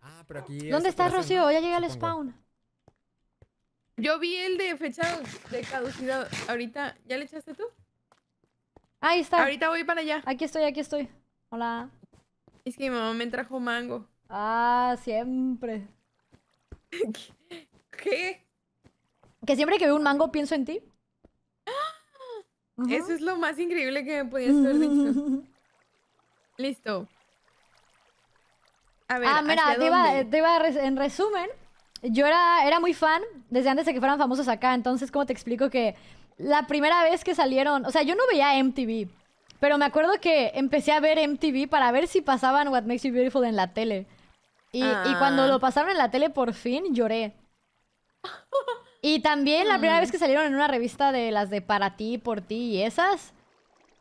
Ah, aquí. ¿Dónde está Rocío? Ya llegué al spawn. Yo vi el de fecha de caducidad. Ahorita, ¿ya le echaste tú? Ahí está. Ahorita voy para allá. Aquí estoy, aquí estoy. Hola. Es que mi mamá me trajo mango. Ah, siempre. ¿Qué? Que siempre que veo un mango pienso en ti. ¡Ah! Eso es lo más increíble que me podías haber dicho. Listo ah, mira, te iba, en resumen, yo era, era muy fan desde antes de que fueran famosos acá, entonces ¿cómo te explico que la primera vez que salieron, o sea, yo no veía MTV, pero me acuerdo que empecé a ver MTV para ver si pasaban What Makes You Beautiful en la tele. Y, ah. cuando lo pasaron en la tele por fin lloré. Y también la primera vez mm. que salieron en una revista de las de Para ti, por ti y esas,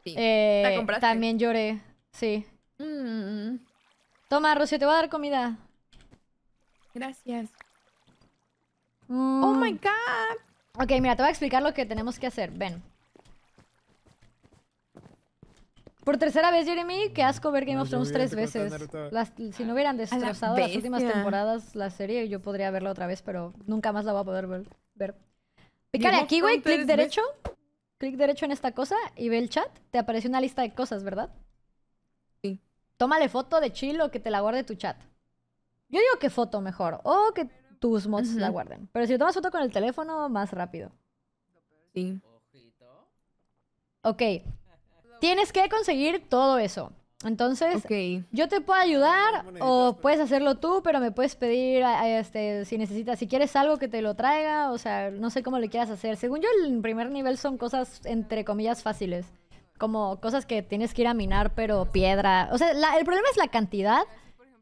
sí. Eh, también lloré, sí. Mm. Toma, Rocío, te voy a dar comida. Gracias. Mm. Oh my god. Ok, mira, te voy a explicar lo que tenemos que hacer. Ven. Por tercera vez, Jeremy, qué asco ver Game of Thrones tres veces. si no hubieran destrozado las últimas temporadas la serie, yo podría verla otra vez, pero nunca más la voy a poder ver. ver. Pícale aquí, güey, clic derecho. Clic derecho en esta cosa y ve el chat. Te aparece una lista de cosas, ¿verdad? Tómale foto de chilo que te la guarde tu chat. Yo digo que foto mejor. O que tus mods la guarden. Pero si tomas foto con el teléfono, más rápido. Sí. Ok. Tienes que conseguir todo eso. Entonces, yo te puedo ayudar o puedes hacerlo tú, pero me puedes pedir este, si necesitas, si quieres algo que te lo traiga, o sea, no sé cómo le quieras hacer. Según yo, el primer nivel son cosas entre comillas fáciles como cosas que tienes que ir a minar, pero piedra. O sea, el problema es la cantidad,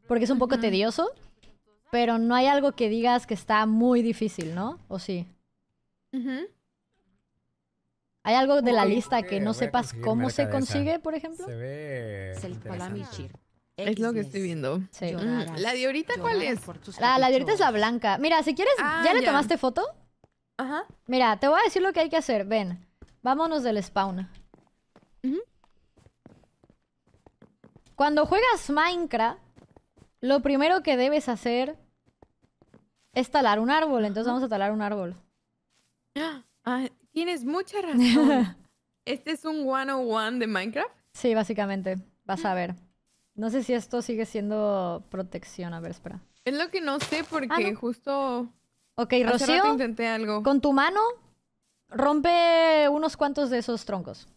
porque es un poco tedioso, pero no hay algo que digas que está muy difícil, ¿no? ¿O sí? ¿Hay algo de la lista eh, que no sepas cómo se consigue, por ejemplo? Se ve. Es lo que estoy viendo. ¿La de ahorita cuál es? La, de ahorita es la blanca. Mira, si quieres, ah, ¿ya le tomaste foto? Ajá. Mira, te voy a decir lo que hay que hacer. Ven, vámonos del spawn. Cuando juegas Minecraft, lo primero que debes hacer es talar un árbol. Entonces vamos a talar un árbol. Ah, tienes mucha razón. ¿Este es un 101 de Minecraft? Sí, básicamente. Vas a ver. No sé si esto sigue siendo protección. A ver, espera. Es lo que no sé porque ah, justo... Ok, Rocío, intenté algo. con tu mano rompe unos cuantos de esos troncos.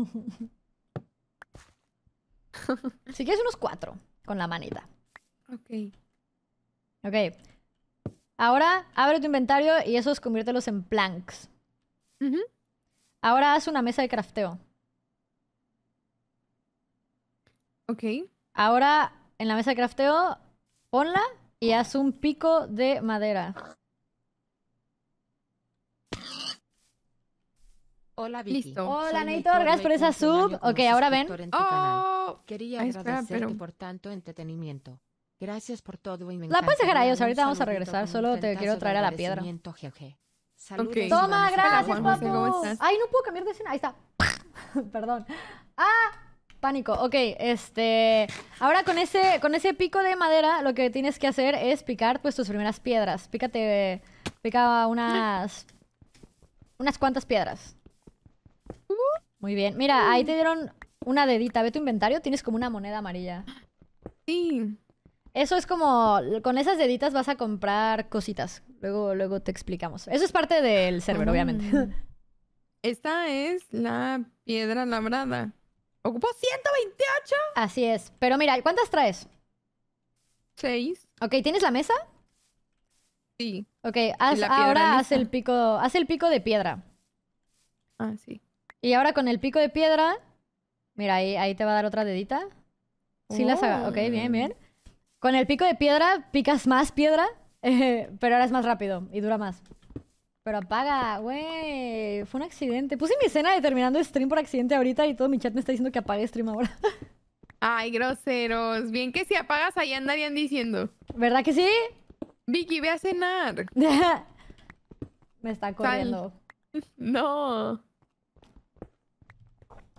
si quieres unos cuatro con la manita. Ok. Ok. Ahora abre tu inventario y esos conviértelos en planks. Ahora haz una mesa de crafteo. Ok. Ahora en la mesa de crafteo, ponla y haz un pico de madera. Hola, Vicky. Hola, Neitor. Gracias por esa sub. Ok, ahora ven. Oh, quería agradecerte por tanto entretenimiento. Gracias por todo La puedes dejar a ellos, ahorita vamos a regresar, solo te quiero traer a la piedra. Saludos, Toma, gracias, Juan Ay, no puedo cambiar de escena. Ahí está. Perdón. Ah, pánico. Ok, este. Ahora con ese, con ese pico de madera, lo que tienes que hacer es picar pues tus primeras piedras. Pícate. Pica unas. unas cuantas piedras. Muy bien. Mira, ahí te dieron una dedita. Ve tu inventario, tienes como una moneda amarilla. Sí. Eso es como, con esas deditas vas a comprar cositas. Luego, luego te explicamos. Eso es parte del server, ah. obviamente. Esta es la piedra labrada. Ocupó 128. Así es. Pero mira, ¿cuántas traes? Seis. Ok, ¿tienes la mesa? Sí. Ok, ahora el pico, haz el pico de piedra. Ah, sí. Y ahora con el pico de piedra. Mira, ahí, ahí te va a dar otra dedita. Sí, las la Ok, bien, oh. bien. Con el pico de piedra picas más piedra, pero ahora es más rápido y dura más. Pero apaga, güey. Fue un accidente. Puse mi escena de terminando stream por accidente ahorita y todo mi chat me está diciendo que apague stream ahora. Ay, groseros. Bien que si apagas ahí andarían diciendo. ¿Verdad que sí? Vicky, ve a cenar. me está corriendo. No.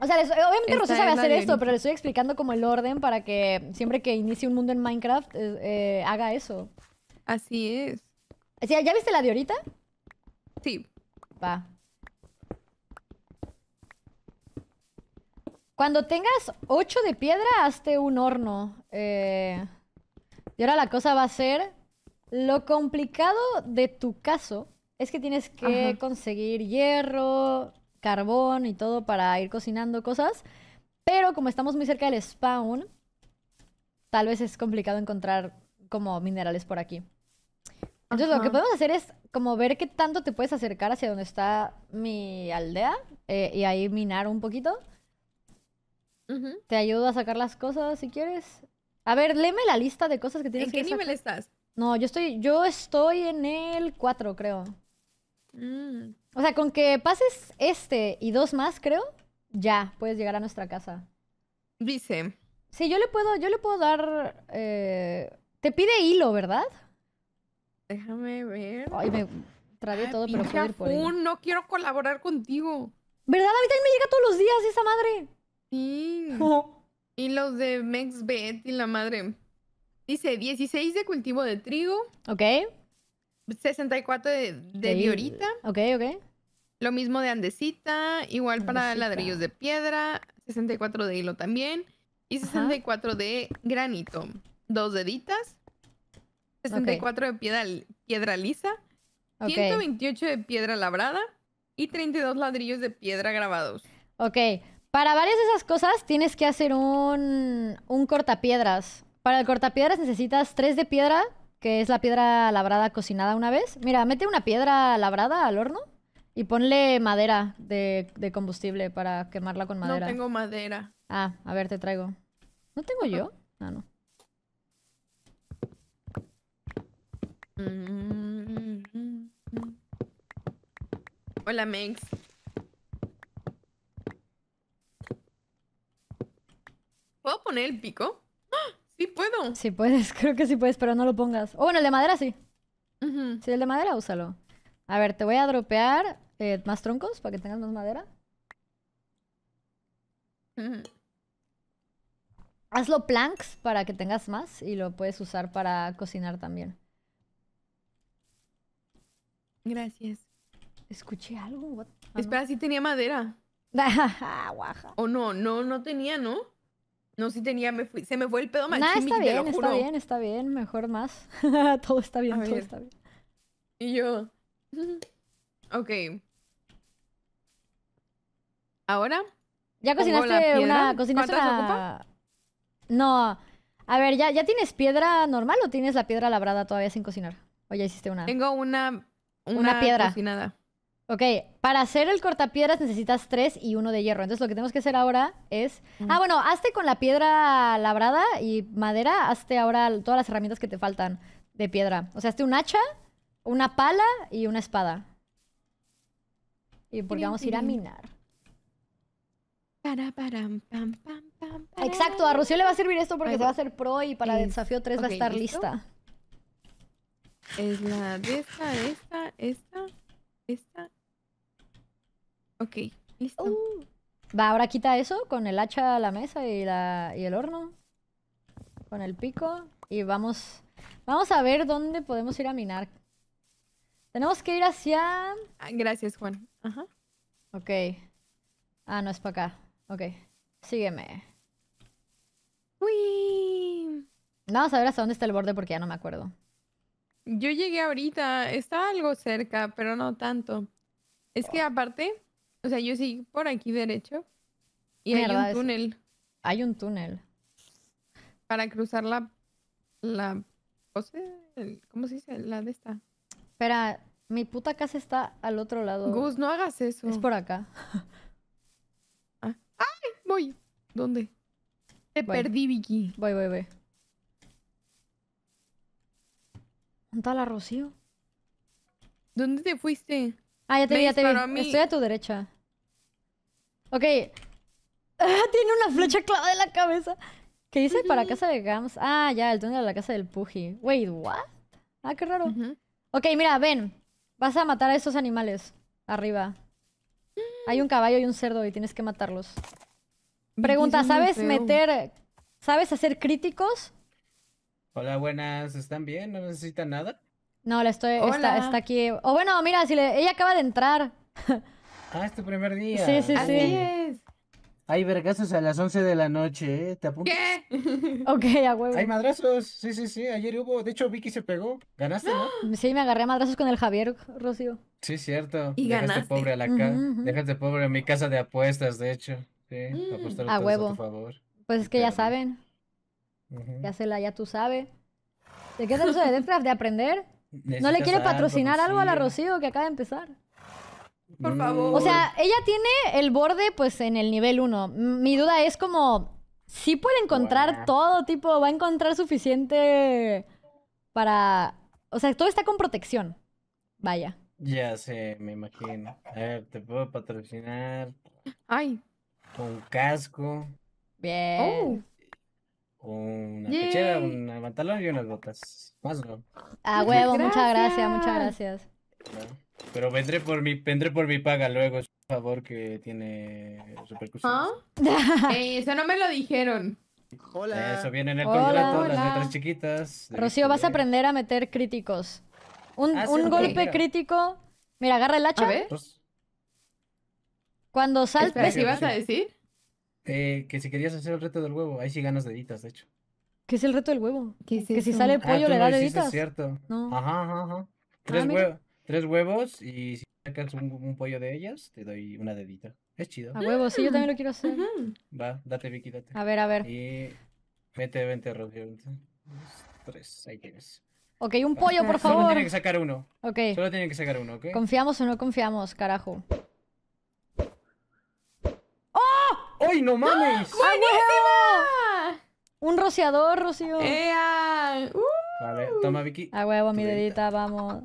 O sea, obviamente Rosé sabe hacer esto, pero le estoy explicando como el orden para que siempre que inicie un mundo en Minecraft eh, haga eso. Así es. ¿Ya viste la de ahorita? Sí. Va. Cuando tengas 8 de piedra, hazte un horno. Eh, y ahora la cosa va a ser... Lo complicado de tu caso es que tienes que conseguir hierro, carbón y todo para ir cocinando cosas. Pero como estamos muy cerca del spawn, tal vez es complicado encontrar como minerales por aquí. Entonces lo que podemos hacer es como ver qué tanto te puedes acercar hacia donde está mi aldea eh, y ahí minar un poquito. Te ayudo a sacar las cosas si quieres. A ver, léeme la lista de cosas que tienes que hacer. ¿En qué nivel estás? No, yo estoy, yo estoy en el 4, creo. Mm. O sea, con que pases este y dos más, creo, ya puedes llegar a nuestra casa. Dice. Sí, yo le puedo, yo le puedo dar. Eh, te pide hilo, ¿verdad? Déjame ver. Ay, me trabé ah, todo, pero puedo ir por No quiero colaborar contigo. ¿Verdad? A mí también me llega todos los días esa madre. Sí. Y los de Max y la madre. Dice 16 de cultivo de trigo. Ok. 64 de, de Diorita. Ok, ok. Lo mismo de andesita, igual para ladrillos de piedra, 64 de hilo también y 64 de granito, dos deditas, 64 de piedra, piedra lisa, 128 de piedra labrada y 32 ladrillos de piedra grabados. Ok, para varias de esas cosas tienes que hacer un, un cortapiedras. Para el cortapiedras necesitas tres de piedra, que es la piedra labrada cocinada una vez. Mira, mete una piedra labrada al horno y ponle madera de, combustible para quemarla con madera. No tengo madera. Ah, a ver, te traigo. ¿No tengo yo? Ah, no. Mm. Hola, Mex. ¿Puedo poner el pico? Sí puedo. Sí puedes, creo que sí puedes, pero no lo pongas. Oh, bueno, el de madera sí. Si Sí, el de madera, úsalo. A ver, te voy a dropear eh, más troncos para que tengas más madera. Hazlo planks para que tengas más y lo puedes usar para cocinar también. Gracias. Escuché algo. Ah, Espera, sí tenía madera. Ah, o no, no, no tenía, ¿no? No, si tenía, me fui, se me fue el pedo mal. No, está bien, está bien, está bien, mejor más. todo está bien, todo está bien. Y yo. Ok. Ahora. ¿Ya cocinaste una. ¿Cocinaste una... No. A ver, ¿ya, ¿ya tienes piedra normal o tienes la piedra labrada todavía sin cocinar? O ya hiciste una. Tengo una. Una, una piedra. Cocinada. Ok, para hacer el cortapiedras necesitas tres y uno de hierro. Entonces lo que tenemos que hacer ahora es... Ah, bueno, hazte con la piedra labrada y madera, hazte ahora todas las herramientas que te faltan de piedra. O sea, hazte un hacha, una pala y una espada. Y porque vamos a ir a minar. Exacto, a Rocío le va a servir esto porque se va a hacer pro y para el desafío 3 va a estar lista. Es la de esta, esta, esta, esta, Ok, listo. Uh. Va, ahora quita eso con el hacha a la mesa y, el horno. Con el pico. Y vamos... Vamos a ver dónde podemos ir a minar. Tenemos que ir hacia... Ah, gracias, Juan. Ajá. Ok. Ah, no es para acá. Ok. Sígueme. Uy. Vamos a ver hasta dónde está el borde porque ya no me acuerdo. Yo llegué ahorita. Está algo cerca, pero no tanto. Es que oh. aparte, o sea, yo sí por aquí derecho. Y hay un túnel. Hay un túnel. Para cruzar la. la pues, eh, ¿Cómo se dice? La de esta. Espera, mi puta casa está al otro lado. Gus, no hagas eso. Es por acá. Ah, ¡Ay! Voy. ¿Dónde? Te perdí, Vicky. Voy, voy, voy. ¿Dónde está la Rocío? ¿Dónde te fuiste? Ah, ya te vi, ya te vi. Estoy a tu derecha. Ok. Ah, tiene una flecha clavada en la cabeza. ¿Qué dice? Para casa de Gams. Ah, ya, el túnel de la casa del Puji. Wait, what? Ah, qué raro. Ok, mira, ven. Vas a matar a estos animales. Arriba. Hay un caballo y un cerdo y tienes que matarlos. Pregunta, ¿sabes meter... ¿Sabes hacer críticos? Hola, buenas. ¿Están bien? ¿No necesitan nada? No, la estoy... Está, aquí... O oh, bueno, mira, si ella acaba de entrar. Ah, es tu primer día. Sí, sí, sí. Hay vergazos a las 11 de la noche, ¿eh? ¿Te apuntas? ¿Qué? ok, a huevo. Hay madrazos. Sí, sí, sí. Ayer hubo. De hecho, Vicky se pegó. ¿Ganaste, no? Sí, me agarré a madrazos con el Javier, Rocío. Sí, cierto. Y ganaste. pobre a la casa. pobre a mi casa de apuestas, de hecho. Sí, mm. a huevo. favor. Pues es que ya saben. Ya se la, ya tú sabes. ¿De qué uso de ¿De aprender? ¿No le quiere patrocinar algo a la Rocío que acaba de empezar? Por favor. O sea, ella tiene el borde pues en el nivel 1. Mi duda es como, si puede encontrar todo, tipo, va a encontrar suficiente para... O sea, todo está con protección. Vaya. Ya sé, me imagino. A ver, te puedo patrocinar. Ay. Con casco. Bien. Oh. Una Yay. un pantalón y unas botas. Más no. A ah, huevo, muchas gracias, muchas gracias. Pero vendré por mi, vendré por mi paga luego, es un favor que tiene repercusiones. ¿Ah? Eh, eso no me lo dijeron. Eso viene en el contrato, las letras chiquitas. Rocío, vas a aprender a meter críticos. Un, ah, un golpe crítico. Mira, agarra el hacha. A ver. Cuando saltes. ¿Qué vas a decir? Eh, que si querías hacer el reto del huevo, ahí sí ganas deditas, de hecho. ¿Qué es el reto del huevo? que si sale el ah, pollo le da deditas. Es cierto. Ajá, ajá, ajá. Tres huevos tres huevos y si sacas un, pollo de ellas, te doy una dedita. Es chido. A huevos, sí, yo también lo quiero hacer. Va, date, Vicky, date. A ver, a ver. Y eh, mete vente, Rocío. Tres, ahí tienes. Ok, un pollo, por favor. Solo tienen que sacar uno. Ok. Solo tienen que sacar uno, ¿ok? ¿Confiamos o no confiamos, carajo? ¡Oh! ¡Ay, no mames! ¡Oh! Un rociador, Rocío. ¡Ea! ¡Uh! ver, toma Vicky. A huevo, mi dedita, vamos.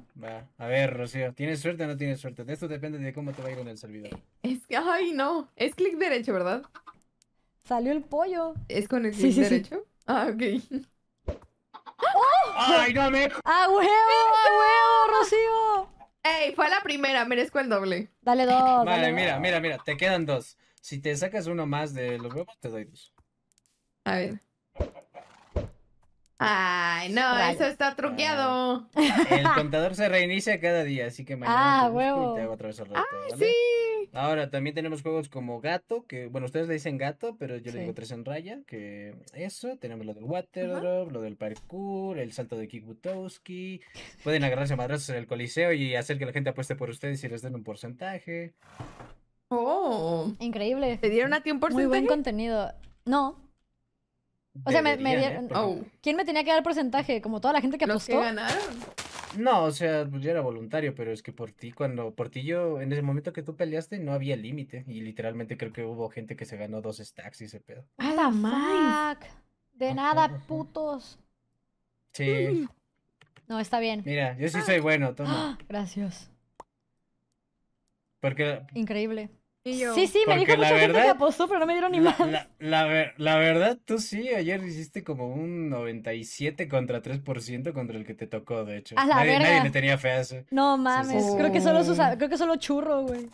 A ver, Rocío, ¿tienes suerte o no tienes suerte? De esto depende de cómo te va a en el servidor. Es que, ay, no. Es clic derecho, ¿verdad? Salió el pollo. ¿Es con el clic derecho? Ah, ok. ¡Oh! ¡Ay, no me! ¡A huevo! ¡A huevo, Rocío! ¡Ey! Fue la primera, merezco el doble. Dale dos. Vale, mira, mira, mira, te quedan dos. Si te sacas uno más de los huevos, te doy dos. A ver. Ay, no, eso está truqueado. Ah, el contador se reinicia cada día, así que mañana ah, te, otra vez el reto, sí. Ahora, también tenemos juegos como Gato, que, bueno, ustedes le dicen Gato, pero yo le digo Tres en Raya, que eso, tenemos lo del Water lo del Parkour, el salto de Kikutowski pueden agarrarse a madrazos en el Coliseo y hacer que la gente apueste por ustedes y les den un porcentaje. Oh, increíble. ¿Te dieron a ti un porcentaje? Muy buen contenido. No, o sea, me, dieron. ¿eh? Oh. ¿Quién me tenía que dar porcentaje? ¿Como toda la gente que apostó? ¿Los que ganaron? No, o sea, pues, yo era voluntario, pero es que por ti, cuando. Por ti, yo. En ese momento que tú peleaste, no había límite. Y literalmente creo que hubo gente que se ganó dos stacks y ese pedo. ¡A la fuck! De nada, putos. Sí. No, está bien. Mira, yo sí soy ah. bueno, toma. Gracias. Porque. Increíble sí, sí, me dijo mucha verdad, gente que apostó, pero no me dieron ni más. La, verdad, tú sí, ayer hiciste como un 97 contra 3% contra el que te tocó, de hecho. A la nadie, verga. nadie le tenía fe a eso. No mames, creo que solo churro, güey.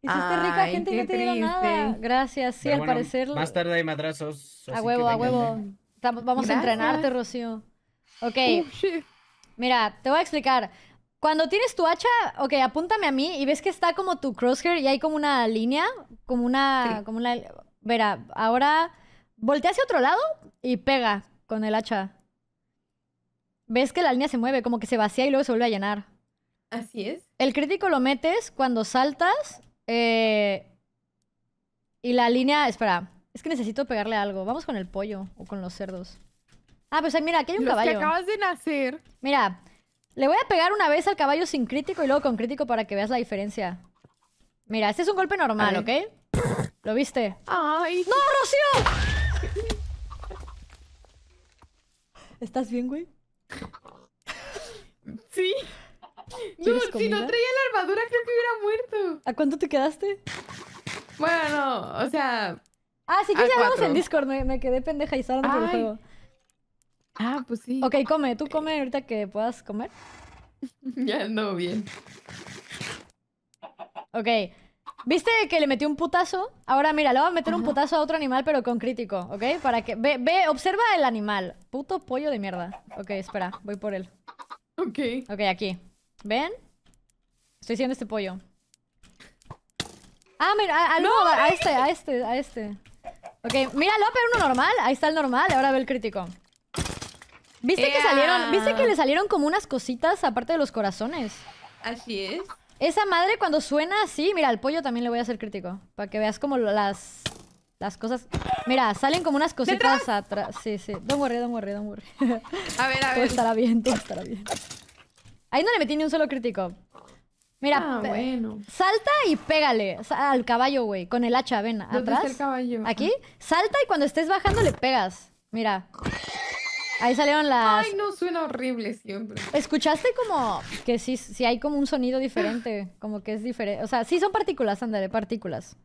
Hiciste rica gente que no te dieron nada. Gracias, sí, al parecer. Más tarde hay madrazos. A huevo, a huevo. ¿eh? Vamos a entrenarte, Rocío. Ok. Oh, Mira, te voy a explicar. Cuando tienes tu hacha, ok, apúntame a mí y ves que está como tu crosshair y hay como una línea, como una... Como una verá, ahora voltea hacia otro lado y pega con el hacha. Ves que la línea se mueve, como que se vacía y luego se vuelve a llenar. Así es. El crítico lo metes cuando saltas eh, y la línea... Espera, es que necesito pegarle algo. Vamos con el pollo o con los cerdos. Ah, pues mira, aquí hay un los caballo. que acabas de nacer. Mira, le voy a pegar una vez al caballo sin crítico y luego con crítico para que veas la diferencia. Mira, este es un golpe normal, ¿ok? ¿Lo viste? ¡Ay! ¡No, Rocío! ¿Estás bien, güey? Sí. No, si no traía la armadura creo que hubiera muerto. ¿A cuánto te quedaste? Bueno, o sea... Ah, sí, que ya hablamos en Discord. Me, quedé pendeja y por el juego. Ah, pues sí. Ok, come, tú come ahorita que puedas comer. Ya ando bien. Ok. ¿Viste que le metió un putazo? Ahora mira, le voy a meter un putazo a otro animal, pero con crítico, ¿ok? Para que... Ve, ve, observa el animal. Puto pollo de mierda. Ok, espera, voy por él. Ok. Ok, aquí. ¿Ven? Estoy haciendo este pollo. Ah, mira, a, este, a este, a este. Ok, mira, lo uno normal. Ahí está el normal, ahora ve el crítico. ¿Viste que salieron, viste que le salieron como unas cositas aparte de los corazones? Así es. Esa madre cuando suena así, mira, al pollo también le voy a hacer crítico, para que veas como las las cosas. Mira, salen como unas cositas atrás. Sí, sí. Don't worry, don't worry, don't worry. A ver, a ver. Todo estará bien, todo estará bien. Ahí no le metí ni un solo crítico. Mira, ah, bueno. salta y pégale al caballo, güey, con el hacha, ven, atrás. Aquí, ah. salta y cuando estés bajando le pegas. Mira. Ahí salieron las... Ay, no, suena horrible siempre. ¿Escuchaste como que sí, sí hay como un sonido diferente? Como que es diferente. O sea, sí son partículas, ándale, partículas.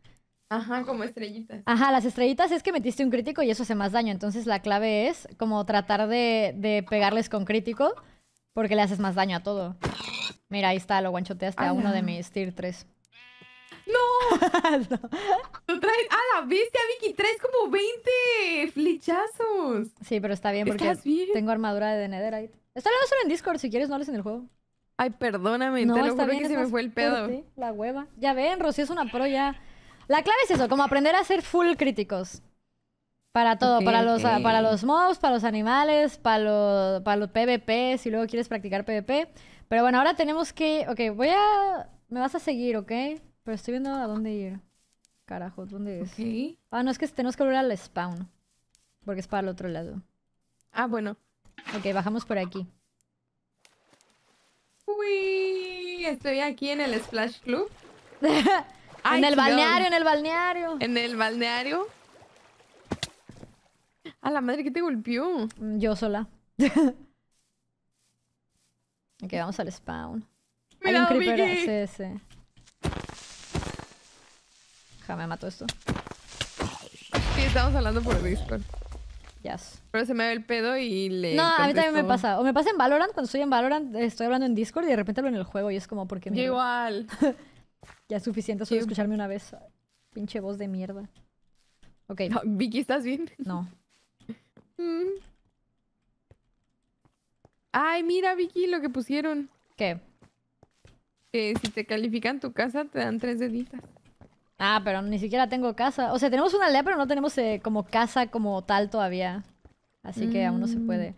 Ajá, como estrellitas. Ajá, las estrellitas es que metiste un crítico y eso hace más daño. Entonces la clave es como tratar de, pegarles con crítico porque le haces más daño a todo. Mira, ahí está, lo guanchoteaste a uno de mis tier 3. ¡No! no. traes, a ah, la bestia, Vicky, traes como 20 flechazos. Sí, pero está bien porque tengo armadura de Netherite. Está hablando solo en Discord, si quieres no hables en el juego. Ay, perdóname, no, te que se me fue el pedo. la hueva. Ya ven, Rocío es una pro ya. La clave es eso, como aprender a ser full críticos. Para todo, para, los, para los mobs, para los animales, para los, para los PvP, si luego quieres practicar PvP. Pero bueno, ahora tenemos que... Ok, voy a... Me vas a seguir, ¿ok? Pero estoy viendo a dónde ir. Carajo, ¿dónde es? Ah, no, es que tenemos que volver al spawn. Porque es para el otro lado. Ah, bueno. Ok, bajamos por aquí. Uy, estoy aquí en el Splash Club. en el balneario, en el balneario. En el balneario. A la madre que te golpeó. Mm, yo sola. ok, vamos al spawn. Me Sí, me mató esto. Sí, estamos hablando por Discord. Yes. Pero se me ve el pedo y le. No, a mí también me pasa. O me pasa en Valorant, cuando estoy en Valorant, estoy hablando en Discord y de repente hablo en el juego y es como porque. me. igual. ya es suficiente solo escucharme una vez. Pinche voz de mierda. Ok. Vicky, ¿estás bien? No. Mm. Ay, mira, Vicky, lo que pusieron. ¿Qué? Que si te califican tu casa, te dan tres deditas. Ah, pero ni siquiera tengo casa. O sea, tenemos una aldea, pero no tenemos eh, como casa como tal todavía. Así que aún no se puede.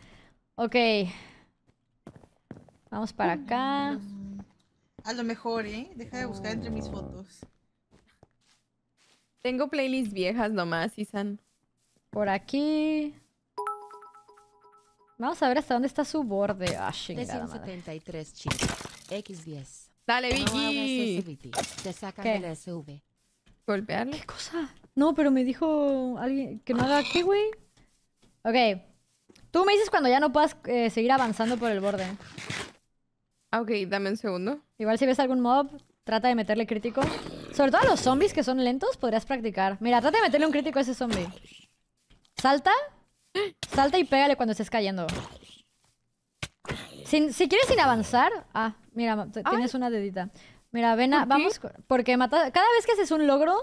Ok. Vamos para acá. A lo mejor, ¿eh? Deja de buscar entre mis fotos. Tengo playlists viejas nomás, Isan. Por aquí. Vamos a ver hasta dónde está su borde. Ah, chingada X10. Dale, Vicky. te sacan ¿Qué? SV. ¿Golpearle? ¿Qué cosa? No, pero me dijo alguien que no haga qué, güey. Ok. Tú me dices cuando ya no puedas eh, seguir avanzando por el borde. Ah, ok, dame un segundo. Igual si ves algún mob, trata de meterle crítico. Sobre todo a los zombies que son lentos, podrías practicar. Mira, trata de meterle un crítico a ese zombie. Salta. Salta y pégale cuando estés cayendo. si quieres sin avanzar... Ah, mira, tienes una dedita. Mira, ven vamos, porque cada vez que haces un logro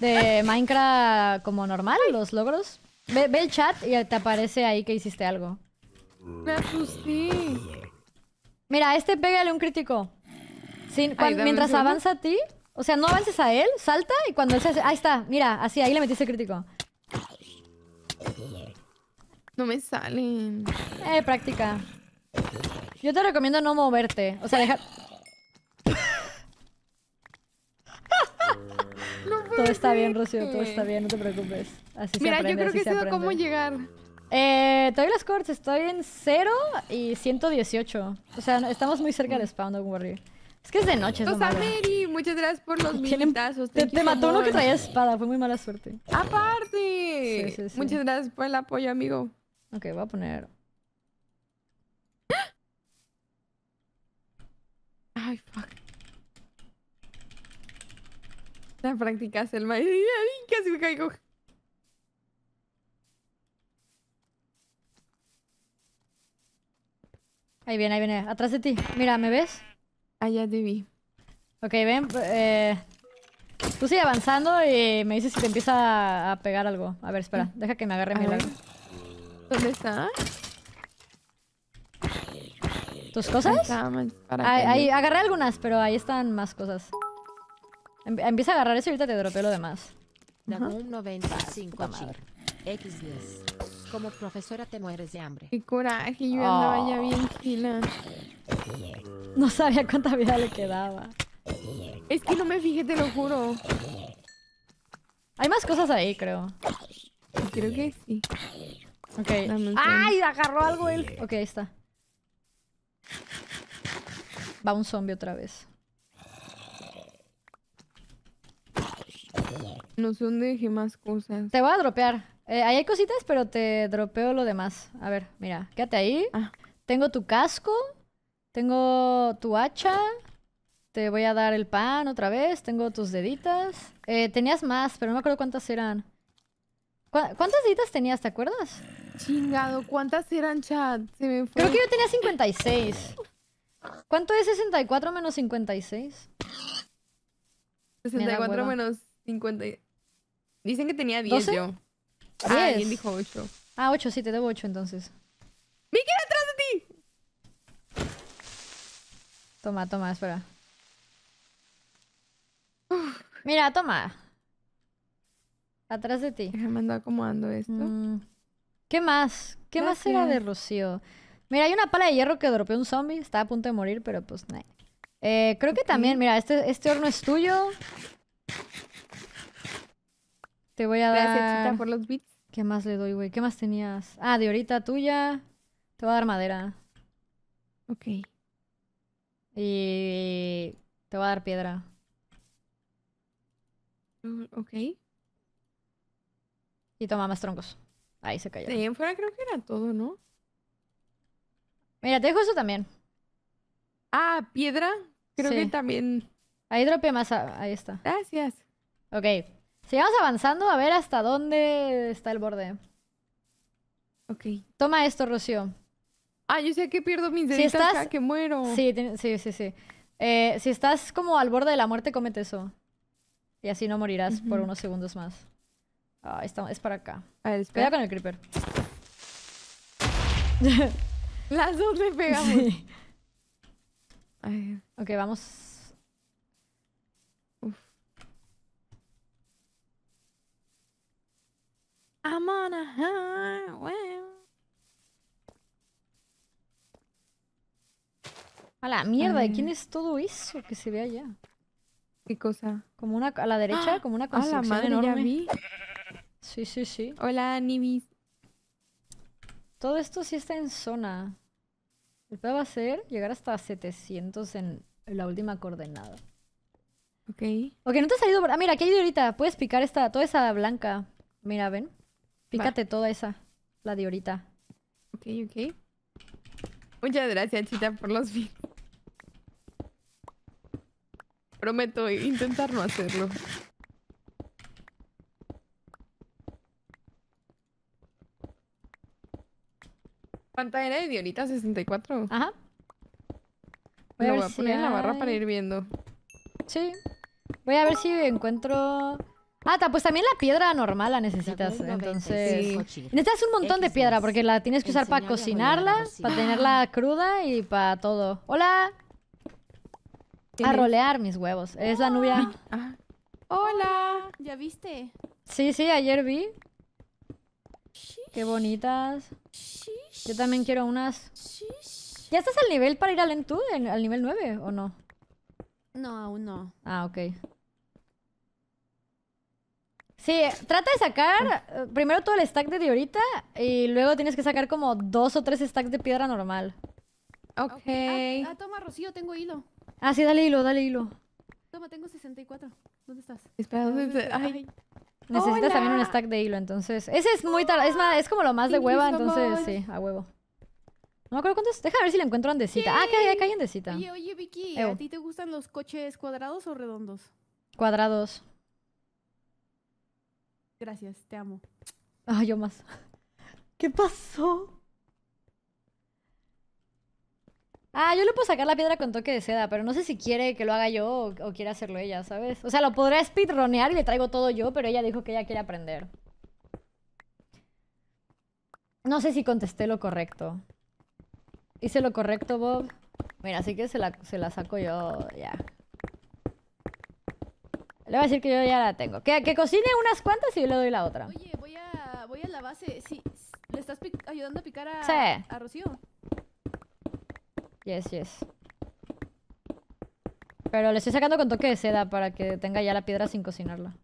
de Minecraft como normal, los logros, ve, el chat y te aparece ahí que hiciste algo. Me asusté. Mira, este pégale un crítico. mientras avanza a ti, o sea, no avances a él, salta y cuando él se hace, ahí está, mira, así, ahí le metiste crítico. No me salen. Eh, práctica. Yo te recomiendo no moverte, o sea, dejar... Todo está bien, Rocío, todo está bien, no te preocupes. Mira, yo creo que he sido cómo llegar. Eh, todavía las cortes, estoy en 0 y 118. O sea, estamos muy cerca del spawn, don't worry. Es que es de noche, Entonces, pues, Mary, muchas gracias por los militazos. Te, mató uno que traía espada, fue muy mala suerte. ¡Aparte! Sí, Muchas gracias por el apoyo, amigo. Ok, voy a poner... Ay, fuck. La practicas el maíz. Casi me caigo. Ahí viene, ahí viene. Atrás de ti. Mira, ¿me ves? Allá ah, te vi. Ok, ven. Eh, tú sigue avanzando y me dices si te empieza a pegar algo. A ver, espera. Deja que me agarre mi lado. ¿Dónde está? ¿Tus cosas? ahí, agarré algunas, pero ahí están más cosas. Em, empieza a agarrar eso y ahorita te dropeo lo demás. 95 Como profesora te mueres de hambre. Qué coraje, yo andaba bien ah. No sabía cuánta vida le quedaba. Es que no me fijé, te lo juro. Hay más cosas ahí, creo. Creo que sí. Ok. ¡Ay! Agarró algo él. Ok, ahí está. Va un zombie otra vez. No sé dónde dejé más cosas. Te voy a dropear. Eh, ahí hay cositas, pero te dropeo lo demás. A ver, mira, quédate ahí. Ah. Tengo tu casco. Tengo tu hacha. Te voy a dar el pan otra vez. Tengo tus deditas. Eh, tenías más, pero no me acuerdo cuántas eran. ¿Cuántas deditas tenías? ¿Te acuerdas? Chingado, ¿cuántas eran, chat? Creo que yo tenía 56. ¿Cuánto es 64 menos 56? 64 menos 56. Dicen que tenía 10 yo. Ah, alguien dijo 8. Ah, 8, sí, te debo 8 entonces. ¡Miquel atrás de ti! Toma, toma, espera. Mira, toma. Atrás de ti. Me ando acomodando esto. Mm. ¿Qué más? ¿Qué más era de Rocío? Mira, hay una pala de hierro que dropeó un zombie. Estaba a punto de morir, pero pues... Eh, creo que también, mira, este, este horno es tuyo. Te voy a dar. Gracias, por los bits. ¿Qué más le doy, güey? ¿Qué más tenías? Ah, de ahorita tuya. Te voy a dar madera. Ok. Y te voy a dar piedra. Mm, ok. Y toma más troncos. Ahí se cayó. también creo que era todo, ¿no? Mira, te dejo eso también. Ah, piedra. Creo que también. Ahí dropé más. Ahí está. Gracias. Ok. Sigamos avanzando a ver hasta dónde está el borde. Ok. Toma esto, Rocío. Ah, yo sé que pierdo mis si estás... que muero. Sí, sí, sí, eh, si estás como al borde de la muerte, comete eso. Y así no morirás por unos segundos más. Ah, está... es para acá. A con el creeper. Las dos le pegamos. Ok, vamos I'm a la mierda, ¿de quién es todo eso que se ve allá? ¿Qué cosa? Como una a la derecha, ¡Ah! como una construcción ¡A la madre, enorme. vi. Sí, sí, sí. Hola, Nimis. Todo esto sí está en zona. El va a ser llegar hasta 700 en la última coordenada. Ok. Ok, no te ha salido... Ah, mira, aquí hay ahorita. Puedes picar esta, toda esa blanca. Mira, ven. Pícate toda esa, la de ahorita. Ok, ok. Muchas gracias, Chita, por los vídeos. Prometo intentar no hacerlo. ¿Cuánta era de Diorita? ¿64? Ajá. Voy Lo voy a poner en la barra para ir viendo. Sí. Voy a ver si encuentro Ah, pues también la piedra normal la necesitas. Entonces. Necesitas un montón de piedra porque la tienes que usar para cocinarla, para tenerla cruda y para todo. ¡Hola! A rolear mis huevos. Es la nubia. Ah. Hola, ¿ya viste? Sí, sí, ayer vi. Qué bonitas. Yo también quiero unas. ¿Ya estás al nivel para ir al tú, ¿Al nivel 9 o no? No, aún no. Ah, ok. Sí, trata de sacar eh, primero todo el stack de diorita y luego tienes que sacar como dos o tres stacks de piedra normal. Ok. okay. Ah, ah toma, Rocío, tengo hilo. Ah, sí, dale hilo, dale hilo. Toma, tengo 64. ¿Dónde estás? Espera, ¿dónde estás? Necesitas también un stack de hilo, entonces. Ese es muy tarde, es, es como lo más de hueva, entonces sí, a huevo. No me acuerdo cuántos. Deja ver si le encuentro andecita. Ah, que acá hay andecita. Oye, oye, Vicky, ¿a ti te gustan los coches cuadrados o redondos? Cuadrados. Gracias, te amo. Ah, yo más. ¿Qué pasó? Ah, yo le puedo sacar la piedra con toque de seda, pero no sé si quiere que lo haga yo o, quiere hacerlo ella, ¿sabes? O sea, lo podrá speedronear y le traigo todo yo, pero ella dijo que ella quiere aprender. No sé si contesté lo correcto. ¿Hice lo correcto, Bob? Mira, así que se la, se la saco yo ya. Le voy a decir que yo ya la tengo. Que, que cocine unas cuantas y yo le doy la otra. Oye, voy a, voy a la base. Sí, ¿Le estás ayudando a picar a, sí. Rocío? Yes, yes. Pero le estoy sacando con toque de seda para que tenga ya la piedra sin cocinarla.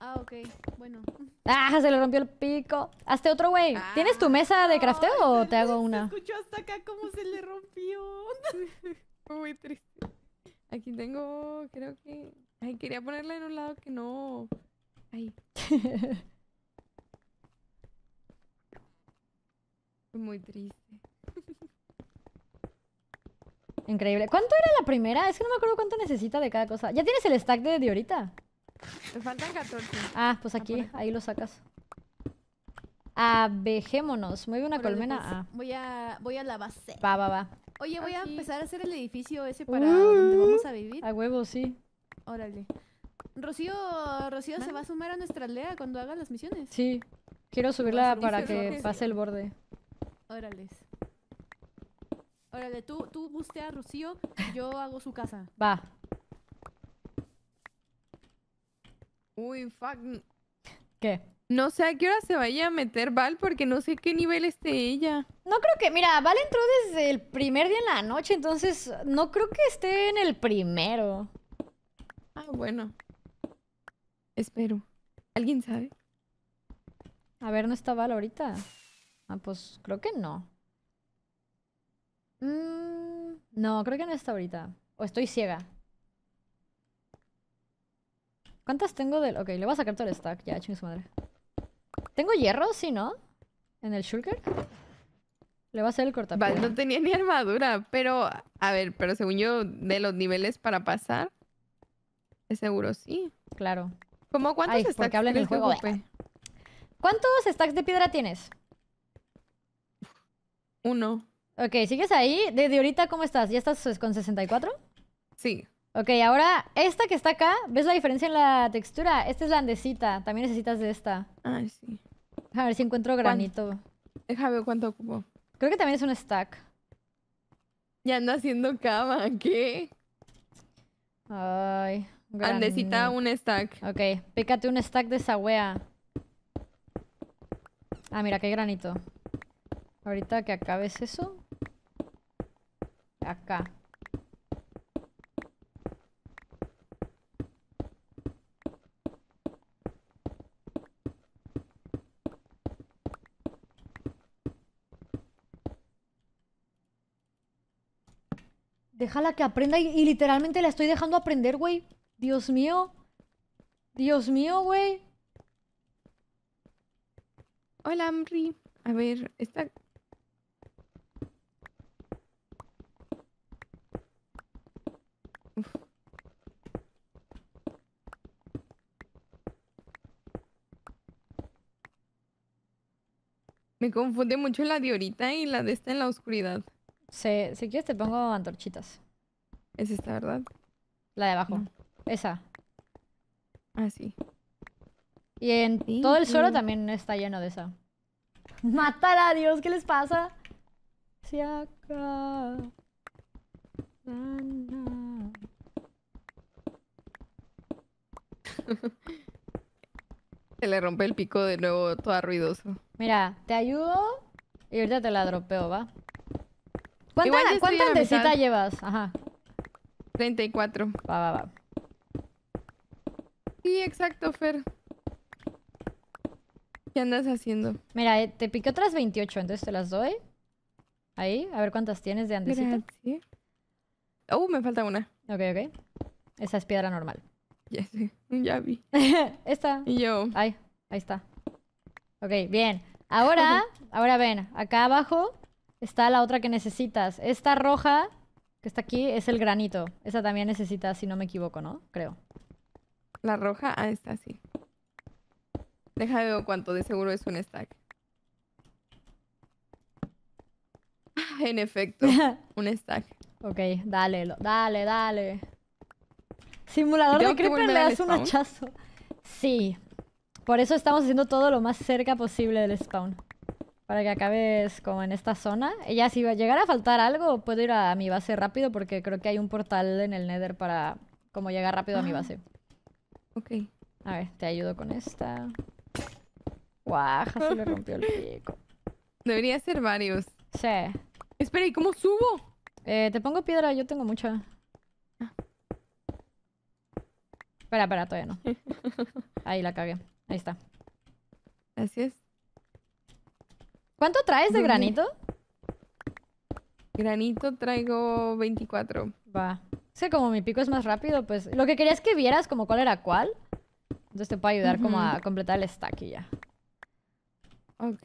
Ah, ok. Bueno. ¡Ah! Se le rompió el pico. Hazte otro, güey. Ah. ¿Tienes tu mesa de crafteo o te hago una? Escucho hasta acá cómo se le rompió. Muy triste. Aquí tengo, creo que... Ay, quería ponerla en un lado que no. Ay. Muy triste. Increíble. ¿Cuánto era la primera? Es que no me acuerdo cuánto necesita de cada cosa. ¿Ya tienes el stack de, ahorita? Me faltan 14. Ah, pues aquí, ahí lo sacas. Abejémonos. Mueve una colmena. Pues, ah. Voy a voy a la base. Va, va, va. Oye, voy a empezar a hacer el edificio ese para uh. donde vamos a vivir. A huevo, sí. Órale. Rocío, Rocío se va a sumar a nuestra aldea cuando haga las misiones. Sí. Quiero subirla para que pase el borde. Órale. Órale, tú, tú a Rocío, yo hago su casa. Va. Uy, fuck. ¿Qué? No sé a qué hora se vaya a meter Val porque no sé qué nivel esté ella. No creo que, mira, Val entró desde el primer día en la noche, entonces no creo que esté en el primero bueno. Espero. ¿Alguien sabe? A ver, ¿no está Val ahorita? Ah, pues creo que no. Mm, no, creo que no está ahorita. O estoy ciega. ¿Cuántas tengo del...? Ok, le voy a sacar todo el stack. Ya, chingue su madre. ¿Tengo hierro? Sí, ¿no? ¿En el shulker? Le va a hacer el cortador. no tenía ni armadura, pero... A ver, pero según yo, de los niveles para pasar seguro sí. Claro. ¿Cómo cuántos stacks el juego? ¿Cuántos stacks de piedra tienes? Uno. Ok, ¿sigues ahí? Desde ahorita, ¿cómo estás? ¿Ya estás pues, con 64? Sí. Ok, ahora esta que está acá, ¿ves la diferencia en la textura? Esta es la andesita, también necesitas de esta. Ay, sí. A ver si encuentro granito. Déjame ver cuánto ocupo. Creo que también es un stack. Ya anda haciendo cama, ¿qué? Ay. Gran... un stack. Ok, pícate un stack de esa wea. Ah, mira, qué granito. Ahorita que acabes eso. Acá. Déjala que aprenda y, y, literalmente la estoy dejando aprender, güey. Dios mío. Dios mío, güey. Hola, Amri. A ver, está... Me confunde mucho la de ahorita y la de esta en la oscuridad. Se, si quieres te pongo antorchitas. Es esta, ¿verdad? La de abajo. Esa. Así. Ah, y en todo el suelo también está lleno de esa. ¡Mátala, Dios! ¿Qué les pasa? Se acaba. Se le rompe el pico de nuevo, todo ruidoso. Mira, te ayudo y ahorita te la dropeo, ¿va? ¿Cuánta, ¿cuánta llevas? Ajá. 34. Va, va, va. Sí, exacto, Fer. ¿Qué andas haciendo? Mira, eh, te piqué otras 28, entonces te las doy. Ahí, a ver cuántas tienes de andesita. Sí. Uh, me falta una. Ok, ok. Esa es piedra normal. Ya sé, ya vi. Esta. Y yo. Ahí, ahí está. Ok, bien. Ahora, ahora ven, acá abajo está la otra que necesitas. Esta roja que está aquí es el granito. Esa también necesitas, si no me equivoco, ¿no? Creo. La roja, ah, está así. de ver cuánto, de seguro es un stack. Ah, en efecto, un stack. Ok, dale, dale, dale. Simulador de creeper le das un hachazo. Sí. Por eso estamos haciendo todo lo más cerca posible del spawn. Para que acabes como en esta zona. Ella ya si va a llegar a faltar algo, puedo ir a, mi base rápido porque creo que hay un portal en el Nether para como llegar rápido a mi base. Ok. A ver, te ayudo con esta. Guaja, se le rompió el pico. Debería ser varios. Sí. Espera, ¿y cómo subo? Eh, te pongo piedra, yo tengo mucha. Espera, espera, todavía no. Ahí la cagué. Ahí está. es. ¿Cuánto traes de granito? Granito traigo 24 sé como mi pico es más rápido, pues... Lo que quería es que vieras como cuál era cuál. Entonces te puede ayudar como a completar el stack y ya. Ok.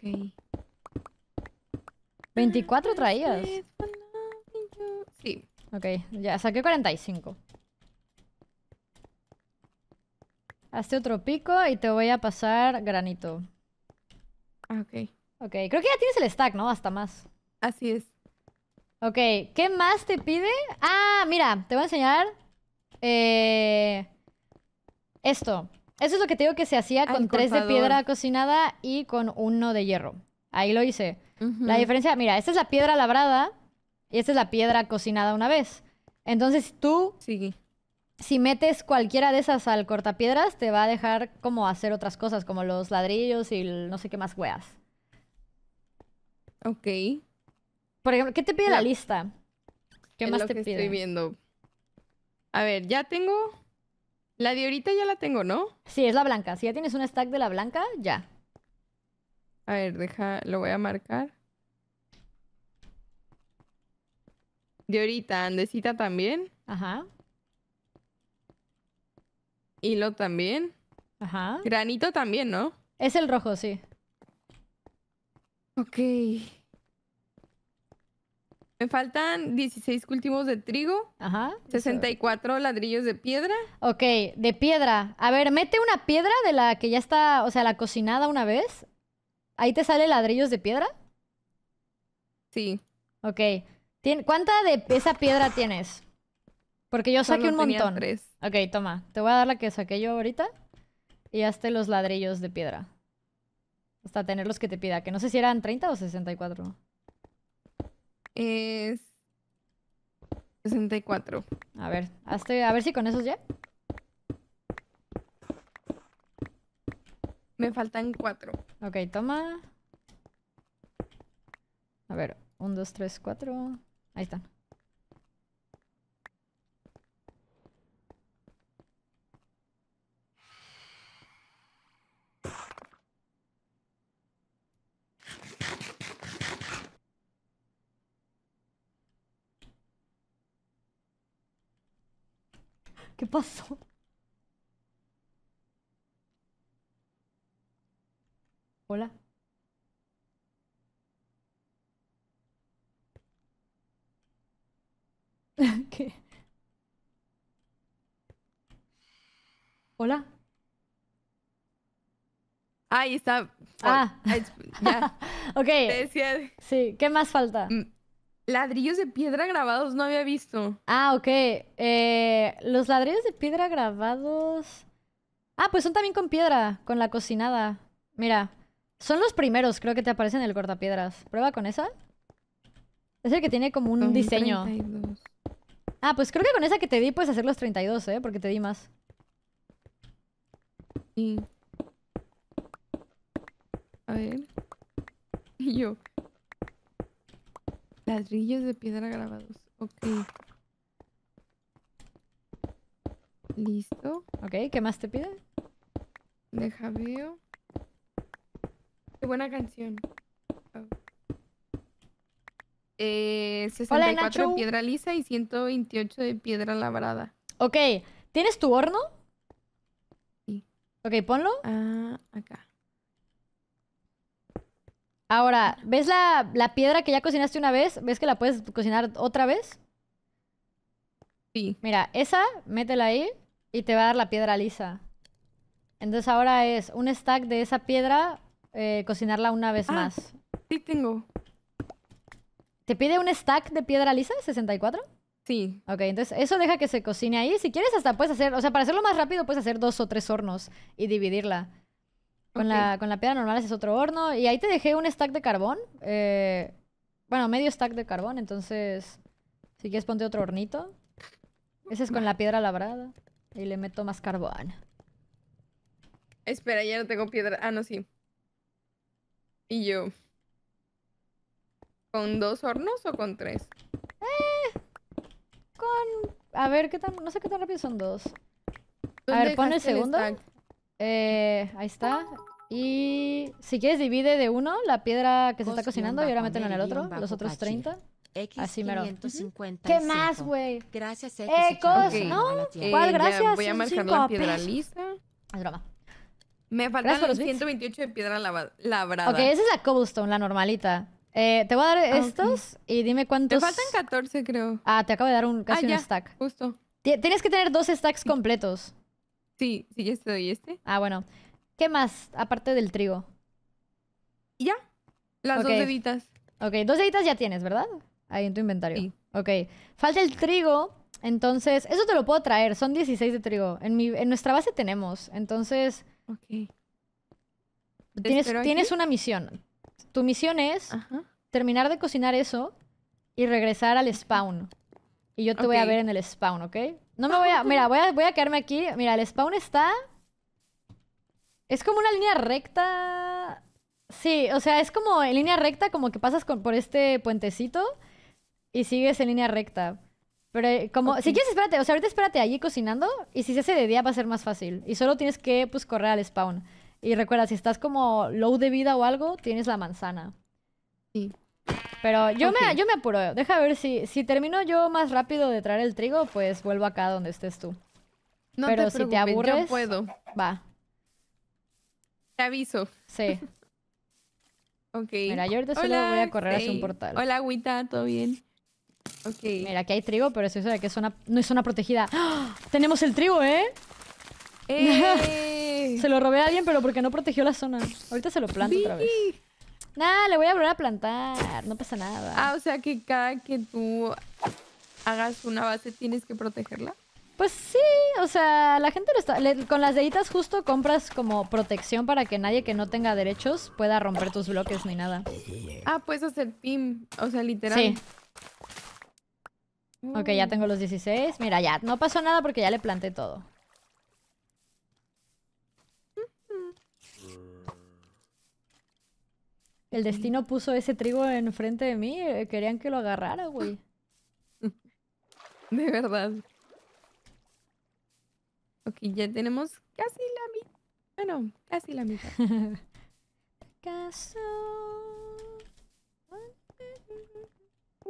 ¿24 ah, traías? Pues sí. Ok, ya saqué 45. Hazte otro pico y te voy a pasar granito. Ah, ok. Ok, creo que ya tienes el stack, ¿no? Hasta más. Así es. Ok, ¿qué más te pide? Ah, mira, te voy a enseñar eh, esto. esto. Eso es lo que te digo que se hacía con tres de piedra cocinada y con uno de hierro. Ahí lo hice. La diferencia, mira, esta es la piedra labrada y esta es la piedra cocinada una vez. Entonces tú, si metes cualquiera de esas al cortapiedras, te va a dejar como hacer otras cosas, como los ladrillos y no sé qué más weas. Ok. Por ejemplo, ¿qué te pide la, lista? ¿Qué más te que pide? Estoy viendo. A ver, ya tengo. La de ahorita ya la tengo, ¿no? Sí, es la blanca. Si ya tienes un stack de la blanca, ya. A ver, deja, lo voy a marcar. De ahorita, Andesita también. Ajá. Hilo también. Ajá. Granito también, ¿no? Es el rojo, sí. Ok. Me faltan 16 cultivos de trigo. Ajá. 64 ladrillos de piedra. Ok, de piedra. A ver, mete una piedra de la que ya está, o sea, la cocinada una vez. ¿Ahí te sale ladrillos de piedra? Sí. Ok. ¿Cuánta de esa piedra tienes? Porque yo saqué un montón. Tres. Ok, toma. Te voy a dar la que saqué yo ahorita. Y hazte los ladrillos de piedra. Hasta tener los que te pida. Que no sé si eran 30 o 64 es 64. A ver, a ver si con esos ya. Me faltan 4. Ok, toma. A ver, 1, 2, 3, 4. Ahí están. Hola. Ahí está. Ah. ya. ok. Sí, ¿qué más falta? Mm, ladrillos de piedra grabados, no había visto. Ah, ok. Eh, los ladrillos de piedra grabados. Ah, pues son también con piedra, con la cocinada. Mira, son los primeros, creo que te aparecen en el cortapiedras. Prueba con esa. Es el que tiene como un diseño. Ah, pues creo que con esa que te di puedes hacer los 32, ¿eh? Porque te di más. Y... A ver. Y yo. Ladrillos de piedra grabados. Ok. Listo. Ok, ¿qué más te pide? Deja veo. Qué buena canción. Eh, 64 de piedra lisa y 128 de piedra labrada. Ok, ¿tienes tu horno? Ok, ponlo. Ah, acá. Ahora, ¿ves la, piedra que ya cocinaste una vez? ¿Ves que la puedes cocinar otra vez? Sí. Mira, esa, métela ahí y te va a dar la piedra lisa. Entonces ahora es un stack de esa piedra, eh, cocinarla una vez ah, más. Sí, tengo. ¿Te pide un stack de piedra lisa, 64? Sí. Ok, entonces eso deja que se cocine ahí. Si quieres, hasta puedes hacer, o sea, para hacerlo más rápido, puedes hacer dos o tres hornos y dividirla. Con, la, con la piedra normal haces otro horno. Y ahí te dejé un stack de carbón. Eh, bueno, medio stack de carbón. Entonces, si quieres, ponte otro hornito. Ese es con la piedra labrada. Y le meto más carbón. Espera, ya no tengo piedra. Ah, no, sí. Y yo. ¿Con dos hornos o con tres? A ver, ¿qué tan... No sé qué tan rápido son dos. A ver, pon el segundo. Eh, ahí está. Y si quieres divide de uno la piedra que se está cocinando y ahora mételo en el otro, los otros 30. X Así mero. ¿Qué más, güey? Gracias, X. Eh, ¿no? ¿Cuál? gracias. Eh, voy a marcar la piedra lista. Es broma. Me faltan los 128 de piedra labrada. Ok, esa es la cobblestone, la normalita. Eh, te voy a dar ah, estos y dime cuántos. Te faltan 14, creo. Ah, te acabo de dar un, ah, casi un stack. Justo. tienes que tener dos stacks completos. Sí, sí, este doy este. Ah, bueno. ¿Qué más aparte del trigo? Ya. Las dos deditas. Ok, dos deditas ya tienes, ¿verdad? Ahí en tu inventario. Sí. Ok. Falta el trigo. Entonces, eso te lo puedo traer. Son 16 de trigo. En, mi, en nuestra base tenemos. Entonces. Ok. Tienes, tienes una misión. Tu misión es terminar de cocinar eso y regresar al spawn. Y yo te voy a ver en el spawn, ¿ok? No me ah, voy a... Mira, voy a, quedarme aquí. Mira, el spawn está... Es como una línea recta... Sí, o sea, es como en línea recta, como que pasas por este puentecito y sigues en línea recta. Pero eh, como... Si quieres, espérate. O sea, ahorita espérate allí cocinando y si se hace de día va a ser más fácil. Y solo tienes que, pues, correr al spawn. Y recuerda, si estás como low de vida o algo, tienes la manzana. Sí. Pero yo, me, yo me apuro. Deja ver si, si termino yo más rápido de traer el trigo, pues vuelvo acá donde estés tú. No Pero te si te aburres, yo puedo. Va. Te aviso. Sí. ok. Mira, yo ahorita solo voy a correr hacia un portal. Hola, agüita, ¿todo bien? Okay. Mira, aquí hay trigo, pero eso de que no es zona protegida. ¡Ah! Tenemos el trigo, ¿eh? Eh, se lo robé a alguien, pero porque no protegió la zona. Ahorita se lo planto otra vez. Nada, le voy a volver a plantar. No pasa nada. Ah, o sea que cada que tú hagas una base tienes que protegerla. Pues sí, o sea, la gente lo está. con las deditas justo compras como protección para que nadie que no tenga derechos pueda romper tus bloques ni nada. Ah, puedes hacer team, o sea, literal. Sí. Ok, ya mm. tengo los 16. Mira, ya, no pasó nada porque ya le planté todo. El destino puso ese trigo enfrente de mí. Eh, querían que lo agarrara, güey. De verdad. Ok, ya tenemos casi la mitad. Bueno, casi la mitad.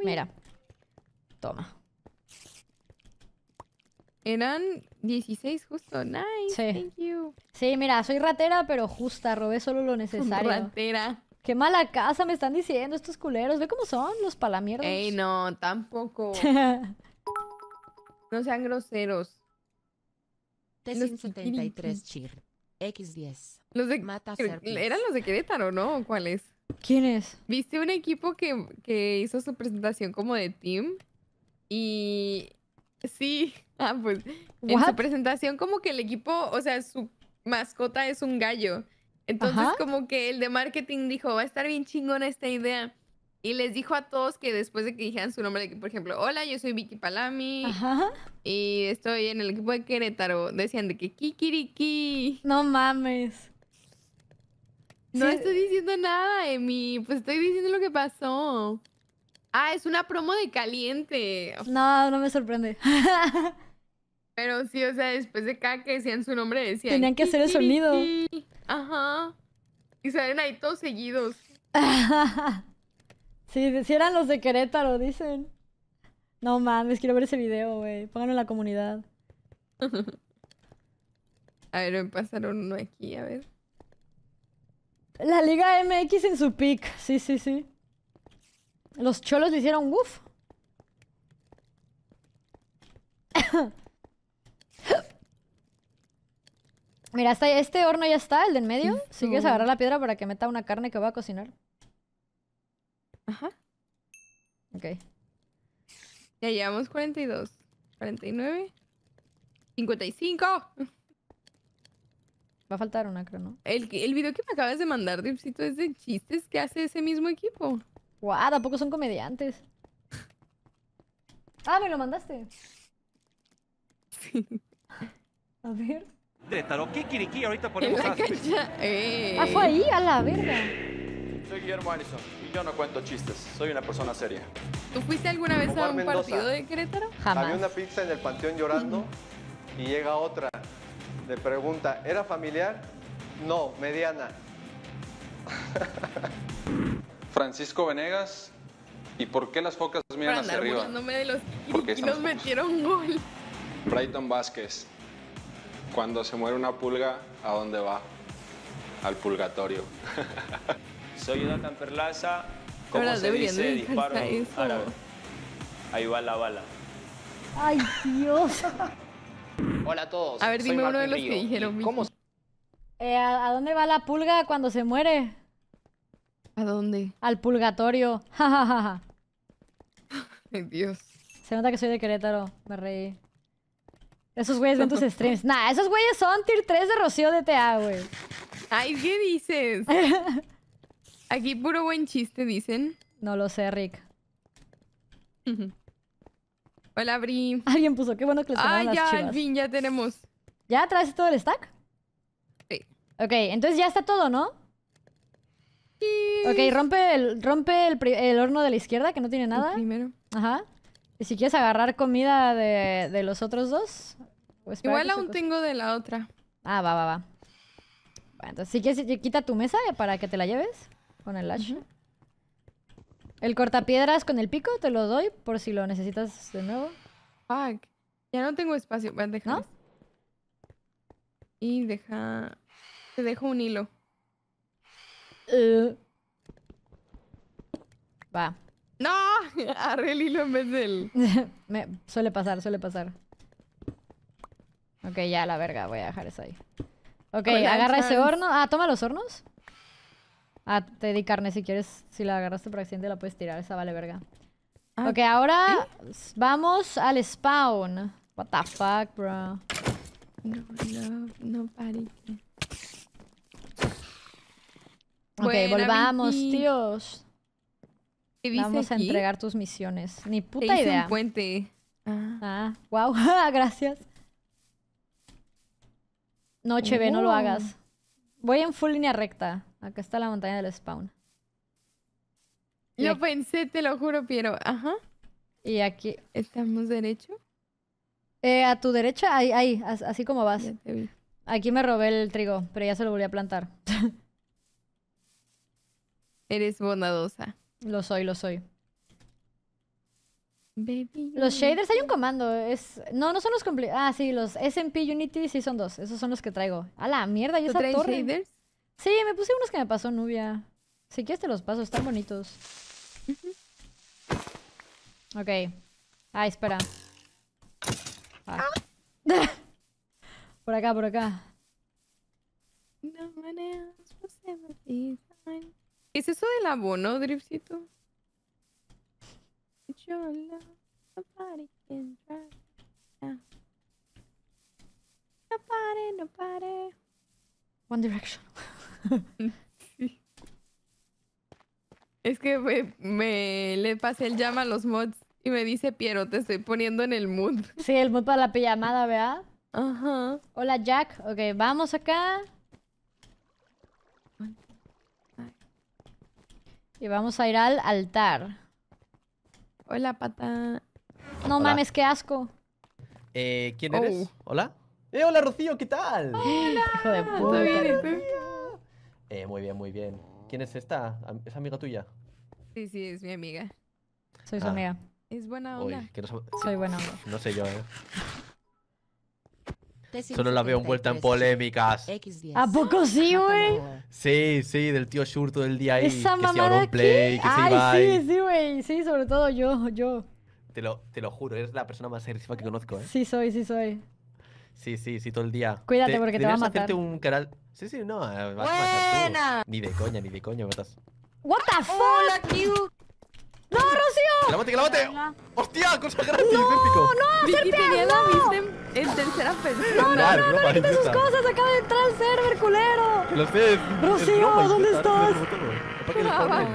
Mira. Toma. Eran 16 justo. Nice. Thank you. Sí, mira, soy ratera, pero justa. Robé solo lo necesario. Ratera. Qué mala casa me están diciendo estos culeros. Ve cómo son los palamieros? Ey, no, tampoco. no sean groseros. T173 Chir. X10. Los de, Mata eran los de Querétaro, ¿no? ¿Cuáles? ¿Quién Viste un equipo que, que hizo su presentación como de team y sí, ah, pues en su presentación como que el equipo, o sea, su mascota es un gallo entonces como que el de marketing dijo, va a estar bien chingona esta idea. Y les dijo a todos que después de que dijeran su nombre, por ejemplo, hola, yo soy Vicky Palami y estoy en el equipo de Querétaro, decían de que Kikiriki. No mames. No estoy diciendo nada, Emi, pues estoy diciendo lo que pasó. Ah, es una promo de caliente. No, no me sorprende. Pero sí, o sea, después de cada que decían su nombre, decían. Tenían que hacer el sonido. Ajá. Y salen ahí todos seguidos. sí, si eran los de Querétaro, dicen. No mames, quiero ver ese video, güey. Pónganlo en la comunidad. a ver, me pasaron uno aquí, a ver. La Liga MX en su pick. Sí, sí, sí. Los cholos le hicieron uff. Mira, este horno ya está, el del en medio. Si quieres agarrar la piedra para que meta una carne que va a cocinar. Ajá. Ok. Ya llevamos 42. 49. 55. Va a faltar una, creo, ¿no? El, el video que me acabas de mandar, Dipsito, es de chistes que hace ese mismo equipo. Guau, tampoco son comediantes. ah, me lo mandaste. Sí. A ver. ¿qué quiriquí? ahorita ponemos en la Eh. Ah, fue ahí, a la verga. Soy Guillermo Alisson y yo no cuento chistes, soy una persona seria. ¿Tú fuiste alguna vez a un partido de Querétaro? Jamás. Había una pizza en el panteón llorando y llega otra. Le pregunta, ¿era familiar? No, mediana. Francisco Venegas, ¿y por qué las focas miran hacia arriba? De Porque nos metieron gol. Brighton Vázquez, cuando se muere una pulga, ¿a dónde va? Al purgatorio. Soy Jonathan Perlaza. ¿Cómo se dice? Disparo Ahí va la bala. ¡Ay, Dios! Hola a todos. A ver, dime uno de los que dijeron. ¿Cómo? Eh, ¿a, dónde va la pulga cuando se muere? ¿A dónde? Al purgatorio. Ay, Dios. Se nota que soy de Querétaro. Me reí. Esos güeyes ven tus streams. Nah, esos güeyes son tier 3 de Rocío DTA, güey. Ay, ¿qué dices? Aquí puro buen chiste, dicen. No lo sé, Rick. Hola, Bri. Alguien puso, qué bueno que le Ah, ya, al fin, ya tenemos. ¿Ya traes todo el stack? Sí. Ok, entonces ya está todo, ¿no? Sí. Ok, rompe el, rompe el, horno de la izquierda, que no tiene nada. primero. Ajá si quieres agarrar comida de, los otros dos. Pues Igual aún tengo de la otra. Ah, va, va, va. Bueno, entonces, si quieres, quita tu mesa para que te la lleves con el lash. El cortapiedras con el pico te lo doy por si lo necesitas de nuevo. Fuck. Ya no tengo espacio. Bueno, Deja. Y deja. Te dejo un hilo. Eh. Va. ¡No! Arre el hilo en vez del... suele pasar, suele pasar. Ok, ya, la verga. Voy a dejar eso ahí. Ok, agarra ese horno. Ah, toma los hornos. Ah, te di carne si quieres. Si la agarraste por accidente la puedes tirar. Esa vale verga. Okay, ah, ok, ahora vamos al spawn. What the fuck, bro. No, no, Ok, volvamos, tíos. Vamos a entregar tus misiones. Ni puta idea. un puente. Ah, wow, ah. gracias. No, Cheve, no lo oh. hagas. Voy en full línea recta. Acá está la montaña del spawn. Lo pensé, te lo juro, Piero. Ajá. Y aquí. ¿Estamos derecho? Eh, a tu derecha, ahí, ahí, así como vas. Aquí me robé el trigo, pero ya se lo volví a plantar. Eres bondadosa. Lo soy, lo soy. Los shaders, hay un comando. Es... No, no son los complicados. Ah, sí, los SMP Unity sí son dos. Esos son los que traigo. A la mierda, yo esa traes torre? shaders? Sí, me puse unos que me pasó Nubia. Si quieres te los paso, están bonitos. ok. Ah, espera. Ah. Ah. por acá, por acá. No es eso del abono, Dripsito? Nobody can drive. pare. Nobody, ah. nobody. One Direction. Es que me, le pasé el llama a los mods y me dice, Piero, te estoy poniendo en el mood. Sí, el mood para la pijamada, ¿verdad? Ajá. Hola, Jack. Ok, vamos acá. Y vamos a ir al altar. Hola, pata. No mames, qué asco. Eh, ¿Quién eres? Oh. ¿Hola? ¡Eh, hola, Rocío! ¿Qué tal? ¡Hola! Hijo de puta. eh, muy bien, muy bien. ¿Quién es esta? ¿Es amiga tuya? Sí, sí, es mi amiga. Soy su ah. amiga. Es buena onda. Soy buena onda. No sé yo, ¿eh? Solo la veo envuelta en polémicas. ¿A poco sí, güey? Sí, sí, del tío todo el día ahí. Esa que se play, que Ay, sí, sí, güey. Sí, sobre todo yo, yo. Te lo, te lo juro, eres la persona más agresiva que conozco, ¿eh? Sí, soy, sí, soy. Sí, sí, sí, todo el día. Cuídate porque te va a matar. un canal... Sí, sí, no. Ni de coña, ni de coña matas. What the fuck? Hola, ¡No, Rocío! ¡Que la mate, que la mate! ¡Hostia! ¡Cosa gratis! ¡No, épico. no! ¡Serpian, miedo, no! viste en tercera persona. No, no, no, no, no sus cosas. Acaba de entrar el server, culero. lo sé. Rocío, ¿dónde estás? Ah,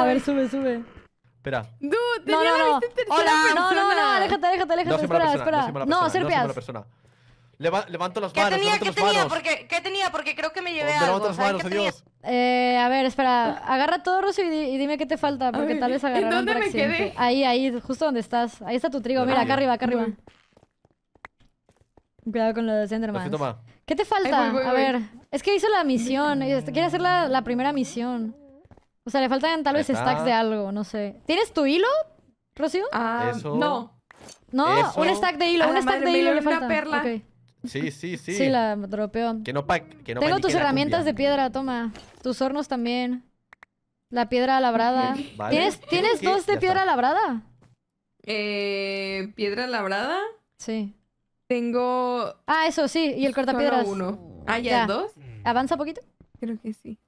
A ver, sube, sube. Espera. Dude, no, no, no. Hola, no, no, no, aléjate, aléjate, aléjate. espera, espera. No, Serpias. Leva levanto las ¿Qué manos. Tenía, ¿Qué tenía? Porque, ¿Qué tenía? Porque creo que me llevé algo. Levanto las manos, adiós. Eh, a ver, espera. Agarra todo, Rocío, y, dime qué te falta, porque tal vez agarraron ¿En dónde me quedé? Ahí, ahí, justo donde estás. Ahí está tu trigo. Mira, acá arriba, acá arriba. Cuidado con lo de Senderman. ¿Qué te falta? a ver. Es que hizo la misión. Este, quiere hacer la, primera misión. O sea, le faltan tal vez stacks de algo, no sé. ¿Tienes tu hilo, Rocío? Ah, no. No, un stack de hilo, un stack de hilo le falta. Una perla. Sí, sí, sí. Sí, la dropeó. Que no que no Tengo tus herramientas de piedra, toma. Tus hornos también. La piedra labrada. ¿Tienes, dos de piedra labrada? Eh, ¿Piedra labrada? Sí. Tengo... Ah, eso, sí. Y el cortapiedras. uno. Ah, ¿ya, dos? ¿Avanza poquito? Creo que sí.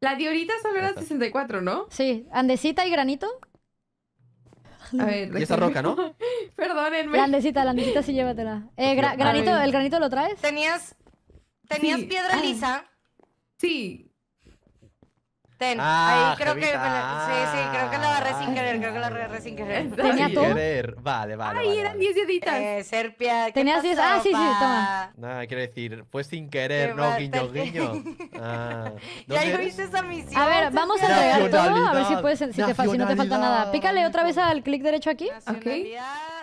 La diorita solo era 64, ¿no? Sí. Andesita y granito. A ver, y esa roca, ¿no? Perdónenme. Grandecita, grandecita sí llévatela. Eh, granito, ¿el granito lo traes? Tenías, tenías piedra ah. lisa. Sí, Ten, ah, ahí creo que. sí, sí, creo que la agarré sin ah. querer, creo que la agarré sin querer. ¿Tenía todo? Vale, vale. Ay, eran 10 vale. Eh, Serpia. Tenías 10. Ah, sí, sí, toma. Nada, quiero decir, fue sin querer, no, guiño, guiño. Ah, ya viste esa misión. A ver, vamos a entregar todo, a ver si, puedes, si no te falta nada. Pícale otra vez al clic derecho aquí. Ok.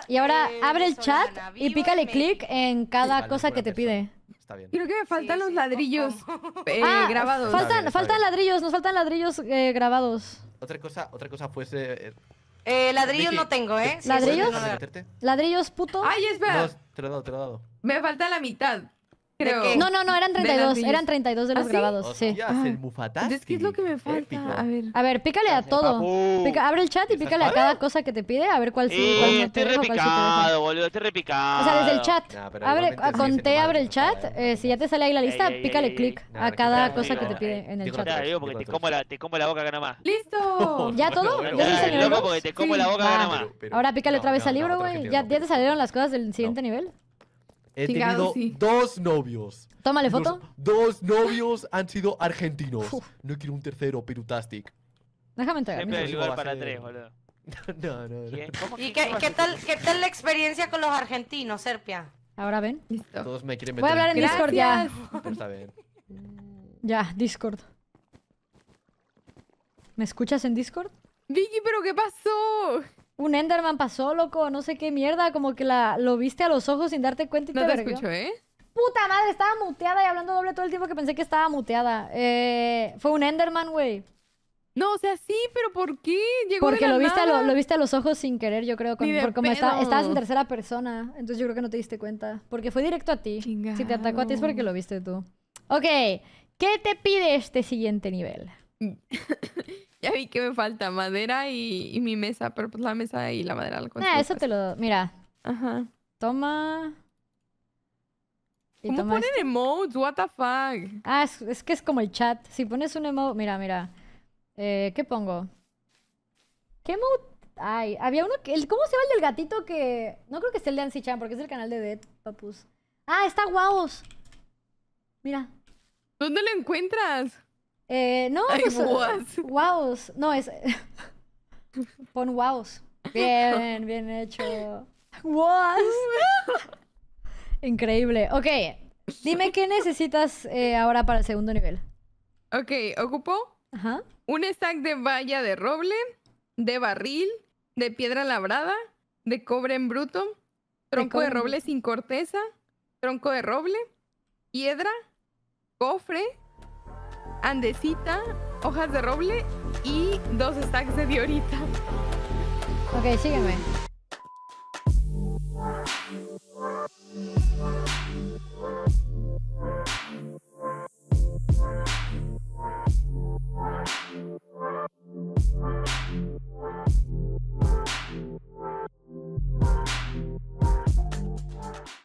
Y ahora eh, abre el chat y pícale clic en cada cosa que te pide. Está Creo que me faltan los ladrillos eh, ah, grabados. Faltan, ladrillos, nos faltan ladrillos eh, grabados. Otra cosa, otra cosa fuese. Eh, eh, ladrillos no tengo, ¿eh? ¿Ladrillos? ¿Ladrillos, puto? Ay, espera. te lo he dado, te lo he dado. Me falta la mitad. No, no, no, eran 32. Eran 32 de los ¿Ah, grabados. ¿sí? Ah, es lo que me falta. A ver. pícale a todo. abre el chat y pícale a cada cosa que te pide a ver cuál eh, es repicado, boludo. Estoy repicado. O sea, desde el chat. abre, ah, con T abre el chat. Eh. Eh, si ya te sale ahí la lista, pícale clic a cada cosa que te pide en el chat. te como, la, boca acá más. ¡Listo! ¿Ya todo? ¿Ya loco te como la boca gana más. Ahora pícale otra vez al libro, güey. ¿Ya te salieron las cosas del siguiente nivel? He tenido dos novios. Tómale foto. dos novios han sido argentinos. No quiero un tercero, Pirutastic. Déjame entrar. Este para tres, boludo. No, no, no. ¿Y qué, tal, qué tal la experiencia con los argentinos, Serpia? Ahora ven. Listo. Todos me quieren meter. Voy a hablar en Discord ya. Ya, Discord. ¿Me escuchas en Discord? Vicky, ¿pero qué pasó? un Enderman pasó, loco, no sé qué mierda, como que la, lo viste a los ojos sin darte cuenta y no te, escucho, ¿eh? Puta madre, estaba muteada y hablando doble todo el tiempo que pensé que estaba muteada. Eh, fue un Enderman, güey. No, o sea, sí, pero ¿por qué? Llegó Porque lo, viste lo, viste a los ojos sin querer, yo creo, con, por estabas en tercera persona. Entonces yo creo que no te diste cuenta. Porque fue directo a ti. Si te atacó a ti es porque lo viste tú. Ok, ¿qué te pide este siguiente nivel? ya vi que me falta madera y, mi mesa, pero pues la mesa y la madera la ah, eso te lo Mira. Ajá. Toma. ¿Cómo ponen emotes? What the fuck? Ah, es, que es como el chat. Si pones un emote, mira, mira. Eh, ¿Qué pongo? ¿Qué emote? Ay, había uno que. ¿Cómo se llama el del gatito que.? No creo que sea el de Ansi Chan, porque es el canal de Dead Papus. Ah, está guaos. Mira. ¿Dónde lo encuentras? Eh, no, Ay, pues, eh, No, es. Pon wows. Bien, bien hecho. Wows. Increíble. Ok, dime qué necesitas eh, ahora para el segundo nivel. Ok, ocupo Ajá. un stack de valla de roble, de barril, de piedra labrada, de cobre en bruto, tronco de roble sin corteza, tronco de roble, piedra, cofre, Andecita, hojas de roble y dos stacks de diorita. Ok, sígueme.